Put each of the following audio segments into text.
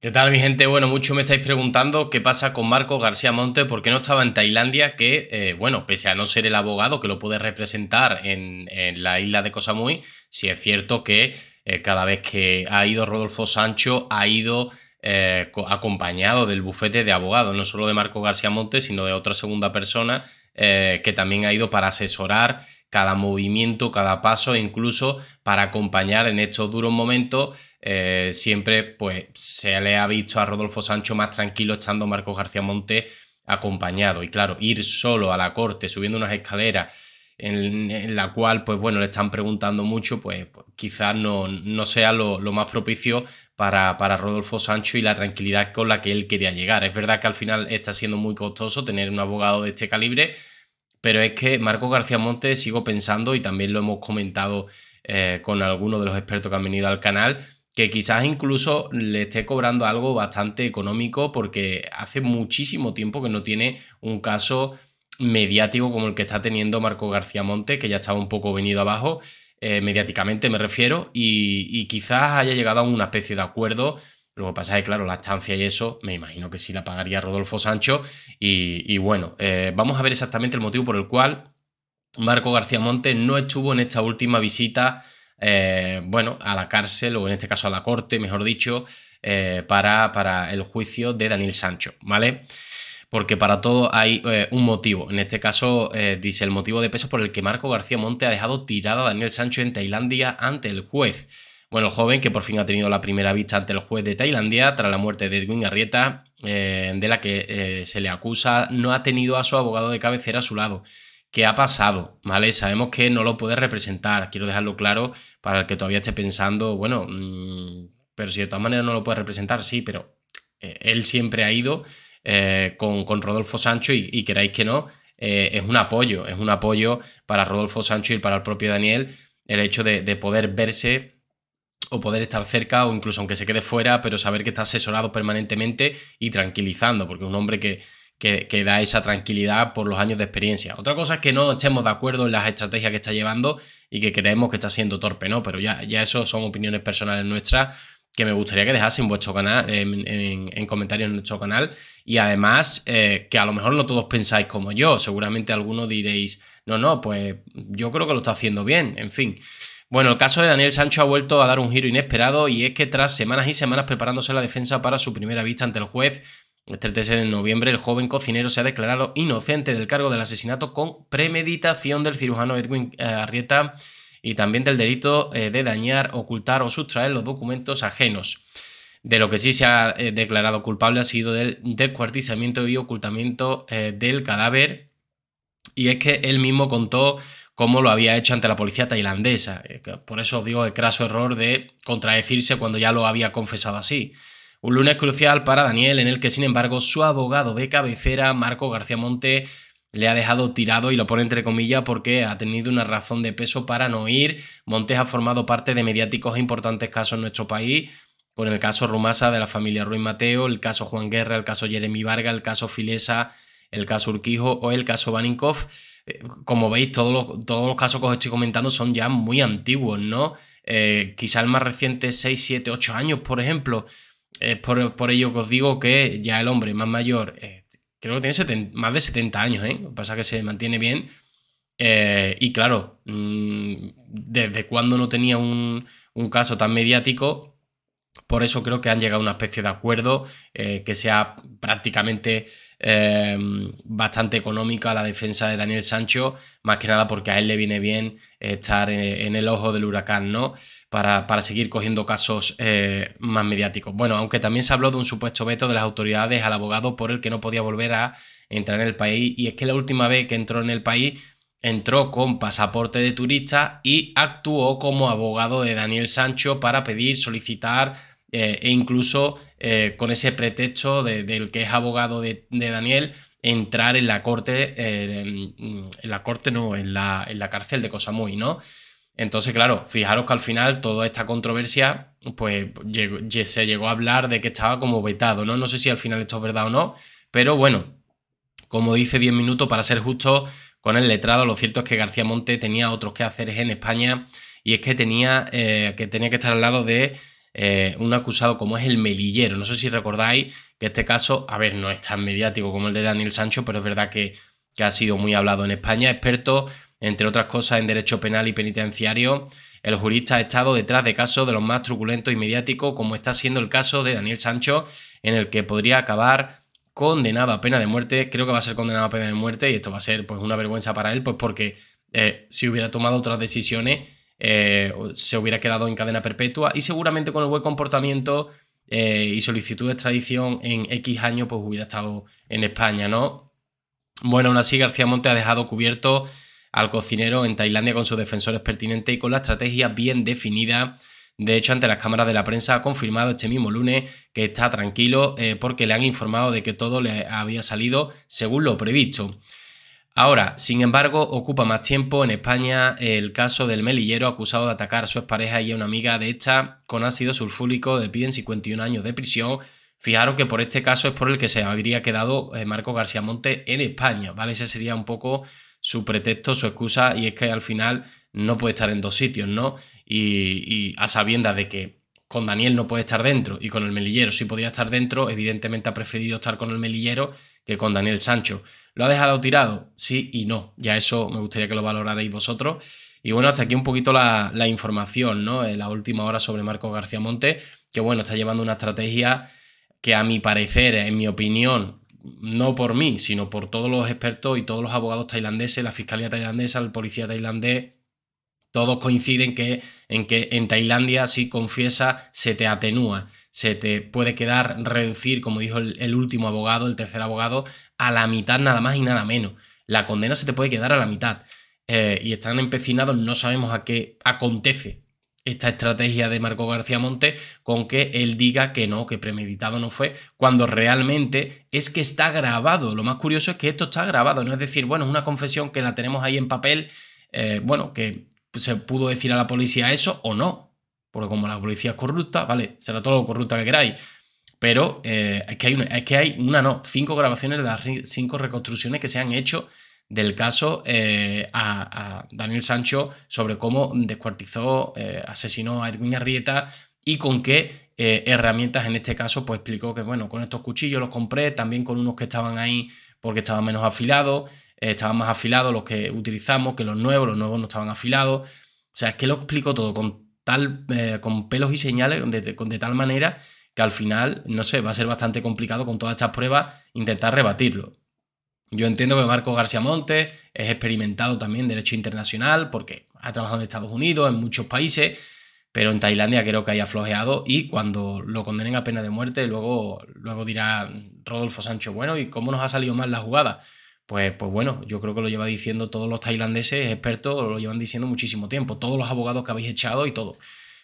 ¿Qué tal mi gente? Bueno, mucho me estáis preguntando qué pasa con Marco García Monte, por qué no estaba en Tailandia, que, eh, bueno, pese a no ser el abogado que lo puede representar en, la isla de Samui, sí es cierto que eh, cada vez que ha ido Rodolfo Sancho, ha ido eh, acompañado del bufete de abogados, no solo de Marco García Monte, sino de otra segunda persona que también ha ido para asesorar cada movimiento, cada paso, e incluso para acompañar en estos duros momentos. Eh, siempre pues, se le ha visto a Rodolfo Sancho más tranquilo estando Marco García Monte acompañado. Y claro, ir solo a la corte, subiendo unas escaleras en, la cual, pues bueno, le están preguntando mucho, pues, pues quizás no, no sea lo, más propicio para, para, Rodolfo Sancho y la tranquilidad con la que él quería llegar. Es verdad que al final está siendo muy costoso tener un abogado de este calibre, pero es que Marco García Montes sigo pensando, y también lo hemos comentado eh, con algunos de los expertos que han venido al canal, que quizás incluso le esté cobrando algo bastante económico porque hace muchísimo tiempo que no tiene un caso mediático como el que está teniendo Marco García Montes, que ya estaba un poco venido abajo, eh, mediáticamente me refiero, y quizás haya llegado a una especie de acuerdo lo que pasa es que, claro, la estancia y eso, me imagino que sí la pagaría Rodolfo Sancho. Y, bueno, eh, vamos a ver exactamente el motivo por el cual Marco García Monte no estuvo en esta última visita, eh, bueno, a la cárcel, o en este caso a la corte, mejor dicho, eh, para, el juicio de Daniel Sancho, ¿vale? Porque para todo hay un motivo. En este caso, dice el motivo de peso por el que Marco García Monte ha dejado tirado a Daniel Sancho en Tailandia ante el juez. Bueno, el joven que por fin ha tenido la primera vista ante el juez de Tailandia tras la muerte de Edwin Garrieta, eh, de la que eh, se le acusa, no ha tenido a su abogado de cabecera a su lado. ¿Qué ha pasado? ¿Vale? Sabemos que no lo puede representar. Quiero dejarlo claro para el que todavía esté pensando, bueno, mm, pero si de todas maneras no lo puede representar, sí, pero eh, él siempre ha ido con, con, Rodolfo Sancho y, y queráis que no, es un apoyo, es un apoyo para Rodolfo Sancho y para el propio Daniel el hecho de, de poder verse o poder estar cerca o incluso aunque se quede fuera, pero saber que está asesorado permanentemente y tranquilizando, porque es un hombre que, que, da esa tranquilidad por los años de experiencia. Otra cosa es que no estemos de acuerdo en las estrategias que está llevando y que creemos que está siendo torpe, ¿no? Pero ya, eso son opiniones personales nuestras que me gustaría que dejase en vuestro canal, en, comentarios en nuestro canal. Y además, eh, que a lo mejor no todos pensáis como yo. Seguramente algunos diréis, no, no, pues yo creo que lo está haciendo bien. En fin, bueno, el caso de Daniel Sancho ha vuelto a dar un giro inesperado y es que tras semanas y semanas preparándose la defensa para su primera vista ante el juez, este 13 de noviembre el joven cocinero se ha declarado inocente del cargo del asesinato con premeditación del cirujano Edwin eh, Arrieta y también del delito eh, de dañar, ocultar o sustraer los documentos ajenos. De lo que sí se ha eh, declarado culpable ha sido del descuartizamiento y ocultamiento del cadáver. Y es que él mismo contó como lo había hecho ante la policía tailandesa. Eh, por eso os digo el craso error de contradecirse cuando ya lo había confesado así. Un lunes crucial para Daniel en el que, sin embargo, su abogado de cabecera, Marco García Monte, le ha dejado tirado y lo pone entre comillas porque ha tenido una razón de peso para no ir. Montes ha formado parte de mediáticos e importantes casos en nuestro país, con el caso Rumasa de la familia Ruiz Mateo, el caso Juan Guerra, el caso Jeremy Varga, el caso Filesa, el caso Urquijo o el caso Vaninkoff como veis, todos los, todos los casos que os estoy comentando son ya muy antiguos, ¿no? Eh, quizá el más reciente 6, 7, 8 años, por ejemplo. por, ello que os digo que ya el hombre más mayor, eh, creo que tiene más de 70 años, ¿eh? pasa que se mantiene bien. Eh, y claro, mm, desde cuando no tenía un, un caso tan mediático, por eso creo que han llegado a una especie de acuerdo eh, que sea prácticamente em, bastante económica la defensa de Daniel Sancho, más que nada porque a él le viene bien eh, estar eh, en, el ojo del huracán, ¿no? Para, para seguir cogiendo casos más mediáticos. Bueno, aunque también se habló de un supuesto veto de las autoridades al abogado por el que no podía volver a entrar en el país, y es que la última vez que entró en el país entró con pasaporte de turista y actuó como abogado de Daniel Sancho para pedir, solicitar eh, e incluso eh, con ese pretexto del que es abogado de, Daniel entrar en la corte, eh, en, la corte no, en la, cárcel de Cosamuy, ¿no? Entonces, claro, fijaros que al final toda esta controversia, pues se llegó a hablar de que estaba como vetado, ¿no? No sé si al final esto es verdad o no, pero bueno, como dice 10 minutos, para ser justo con el letrado, lo cierto es que García Monte tenía otros quehaceres en España y es que tenía, que, tenía que estar al lado de eh, un acusado como es el Melillero. No sé si recordáis que este caso, a ver, no es tan mediático como el de Daniel Sancho, pero es verdad que, que ha sido muy hablado en España. Experto, entre otras cosas, en derecho penal y penitenciario, el jurista ha estado detrás de casos de los más truculentos y mediáticos, como está siendo el caso de Daniel Sancho, en el que podría acabar condenado a pena de muerte. Creo que va a ser condenado a pena de muerte y esto va a ser pues una vergüenza para él, pues porque eh, si hubiera tomado otras decisiones eh, se hubiera quedado en cadena perpetua y seguramente con el buen comportamiento eh, y solicitud de extradición en X años, pues hubiera estado en España, ¿no? Bueno, aún así García Monte ha dejado cubierto al cocinero en Tailandia con sus defensores pertinentes y con la estrategia bien definida. De hecho, ante las cámaras de la prensa ha confirmado este mismo lunes que está tranquilo eh, porque le han informado de que todo le había salido según lo previsto. Ahora, sin embargo, ocupa más tiempo en España el caso del melillero acusado de atacar a su expareja y a una amiga de esta con ácido sulfúrico, le piden 51 años de prisión. Fijaros que por este caso es por el que se habría quedado eh, Marco García Monte en España, ¿vale? Ese sería un poco su pretexto, su excusa, y es que al final no puede estar en dos sitios, ¿no? Y, y a sabiendas de que con Daniel no puede estar dentro y con el Melillero Si podría estar dentro, evidentemente ha preferido estar con el Melillero que con Daniel Sancho. ¿Lo ha dejado tirado? Sí y no. Ya eso me gustaría que lo valorarais vosotros. Y bueno, hasta aquí un poquito la, información, ¿no? En eh, la última hora sobre Marco García Monte, que bueno, está llevando una estrategia que a mi parecer, en mi opinión, no por mí, sino por todos los expertos y todos los abogados tailandeses, la fiscalía tailandesa, el policía tailandés, todos coinciden que, en que en Tailandia, si confiesa, se te atenúa, se te puede quedar reducir, como dijo el, último abogado, el tercer abogado, a la mitad nada más y nada menos. La condena se te puede quedar a la mitad. Eh, y están empecinados, no sabemos a qué acontece esta estrategia de Marco García Monte con que él diga que no, que premeditado no fue, cuando realmente es que está grabado. Lo más curioso es que esto está grabado, no es decir, bueno, es una confesión que la tenemos ahí en papel, eh, bueno, que, se pudo decir a la policía eso o no. Porque como la policía es corrupta, vale, será todo lo corrupta que queráis. Pero eh, es, que hay una, que hay una, no, cinco grabaciones de las cinco reconstrucciones que se han hecho del caso eh, a, Daniel Sancho sobre cómo descuartizó, eh, asesinó a Edwin Arrieta y con qué herramientas en este caso, pues explicó que bueno, con estos cuchillos los compré, también con unos que estaban ahí porque estaban menos afilados. Eh, estaban más afilados los que utilizamos que los nuevos, los nuevos no estaban afilados. O sea, es que lo explico todo con, tal, eh, con pelos y señales de, con, tal manera que al final, no sé, va a ser bastante complicado con todas estas pruebas intentar rebatirlo. Yo entiendo que Marco García Monte es experimentado también en derecho internacional porque ha trabajado en Estados Unidos, en muchos países, pero en Tailandia creo que haya flojeado y cuando lo condenen a pena de muerte, luego, luego dirá Rodolfo Sancho, bueno, ¿y cómo nos ha salido mal la jugada? Pues, pues bueno, yo creo que lo lleva diciendo todos los tailandeses expertos, lo llevan diciendo muchísimo tiempo, todos los abogados que habéis echado y todo.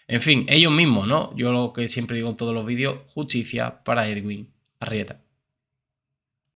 En fin, ellos mismos, ¿no? Yo lo que siempre digo en todos los vídeos, justicia para Edwin Arrieta.